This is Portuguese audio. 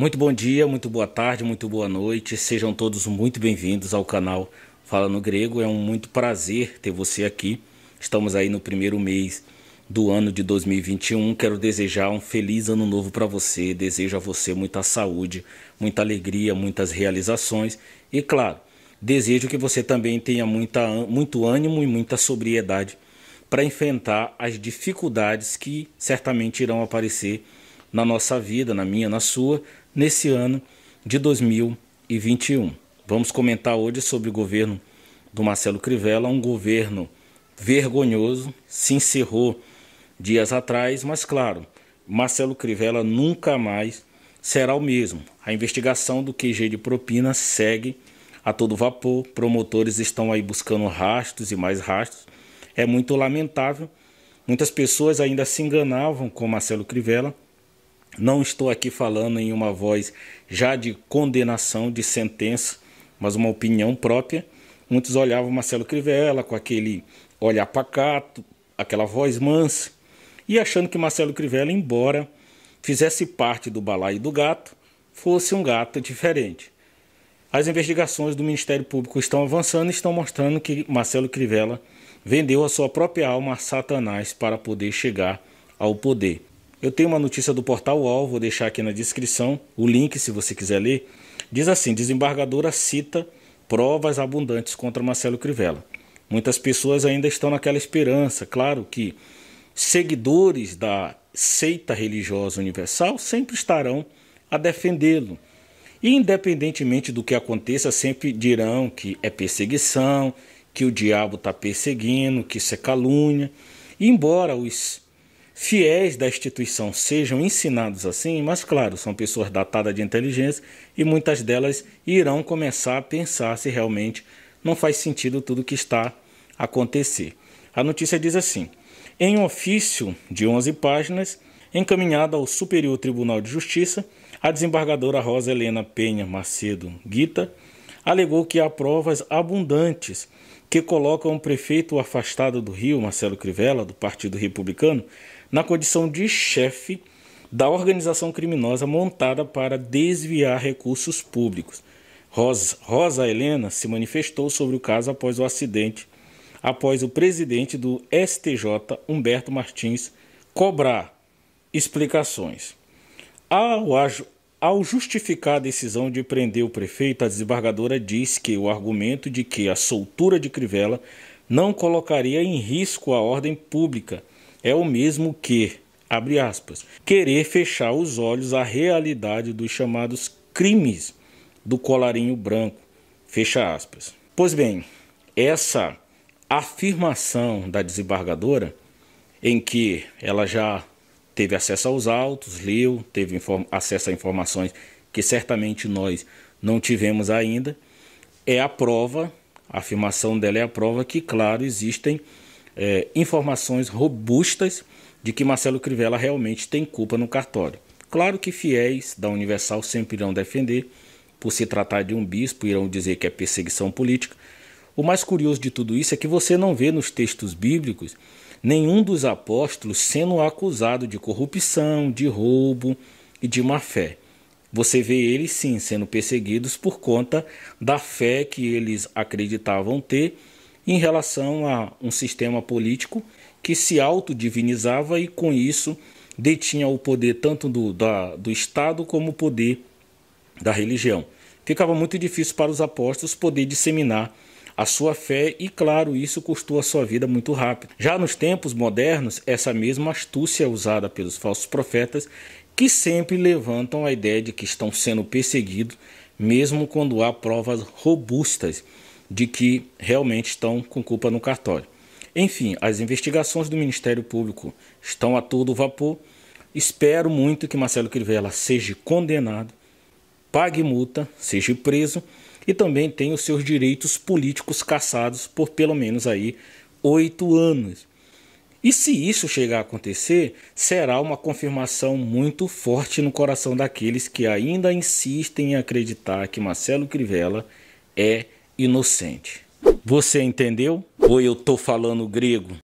Muito bom dia, muito boa tarde, muito boa noite. Sejam todos muito bem-vindos ao canal Fala no Grego. É um muito prazer ter você aqui. Estamos aí no primeiro mês do ano de 2021. Quero desejar um feliz ano novo para você. Desejo a você muita saúde, muita alegria, muitas realizações e, claro, desejo que você também tenha muita, muito ânimo e muita sobriedade para enfrentar as dificuldades que certamente irão aparecer na nossa vida, na minha, na sua nesse ano de 2021. Vamos comentar hoje sobre o governo do Marcelo Crivella, um governo vergonhoso, se encerrou dias atrás, mas claro, Marcelo Crivella nunca mais será o mesmo. A investigação do QG de propina segue a todo vapor, promotores estão aí buscando rastros e mais rastros. É muito lamentável. Muitas pessoas ainda se enganavam com Marcelo Crivella não estou aqui falando em uma voz já de condenação, de sentença, mas uma opinião própria. Muitos olhavam Marcelo Crivella com aquele olhar pacato, aquela voz mansa, e achando que Marcelo Crivella, embora fizesse parte do balaio do gato, fosse um gato diferente. As investigações do Ministério Público estão avançando e estão mostrando que Marcelo Crivella vendeu a sua própria alma a Satanás para poder chegar ao poder. Eu tenho uma notícia do portal UOL, vou deixar aqui na descrição o link se você quiser ler. Diz assim: desembargadora cita provas abundantes contra Marcelo Crivella. Muitas pessoas ainda estão naquela esperança. Claro que seguidores da seita religiosa universal sempre estarão a defendê-lo. E independentemente do que aconteça, sempre dirão que é perseguição, que o diabo está perseguindo, que isso é calúnia. E embora os fiéis da instituição sejam ensinados assim, mas claro, são pessoas datadas de inteligência e muitas delas irão começar a pensar se realmente não faz sentido tudo que está a acontecer. A notícia diz assim: em um ofício de 11 páginas, encaminhado ao Superior Tribunal de Justiça, a desembargadora Rosa Helena Penha Macedo Guita alegou que há provas abundantes que colocam o prefeito afastado do Rio, Marcelo Crivella, do Partido Republicano, na condição de chefe da organização criminosa montada para desviar recursos públicos. Rosa, Rosa Helena se manifestou sobre o caso após o acidente, após o presidente do STJ, Humberto Martins, cobrar explicações. Ao, ao justificar a decisão de prender o prefeito, a desembargadora diz que o argumento de que a soltura de Crivella não colocaria em risco a ordem pública é o mesmo que, abre aspas, querer fechar os olhos à realidade dos chamados crimes do colarinho branco, fecha aspas. Pois bem, essa afirmação da desembargadora, em que ela já teve acesso aos autos, leu, teve acesso a informações que certamente nós não tivemos ainda, é a prova, a afirmação dela é a prova que, claro, existem é, informações robustas de que Marcelo Crivella realmente tem culpa no cartório. Claro que fiéis da Universal sempre irão defender, por se tratar de um bispo, irão dizer que é perseguição política. O mais curioso de tudo isso é que você não vê nos textos bíblicos nenhum dos apóstolos sendo acusado de corrupção, de roubo e de má fé. Você vê eles sim sendo perseguidos por conta da fé que eles acreditavam ter em relação a um sistema político que se autodivinizava e, com isso, detinha o poder tanto do, da, do Estado como o poder da religião. Ficava muito difícil para os apóstolos poder disseminar a sua fé e, claro, isso custou a sua vida muito rápido. Já nos tempos modernos, essa mesma astúcia usada pelos falsos profetas que sempre levantam a ideia de que estão sendo perseguidos, mesmo quando há provas robustas de que realmente estão com culpa no cartório. Enfim, as investigações do Ministério Público estão a todo vapor. Espero muito que Marcelo Crivella seja condenado, pague multa, seja preso e também tenha os seus direitos políticos cassados por pelo menos aí oito anos. E se isso chegar a acontecer, será uma confirmação muito forte no coração daqueles que ainda insistem em acreditar que Marcelo Crivella é inocente. Você entendeu? Ou eu estou falando grego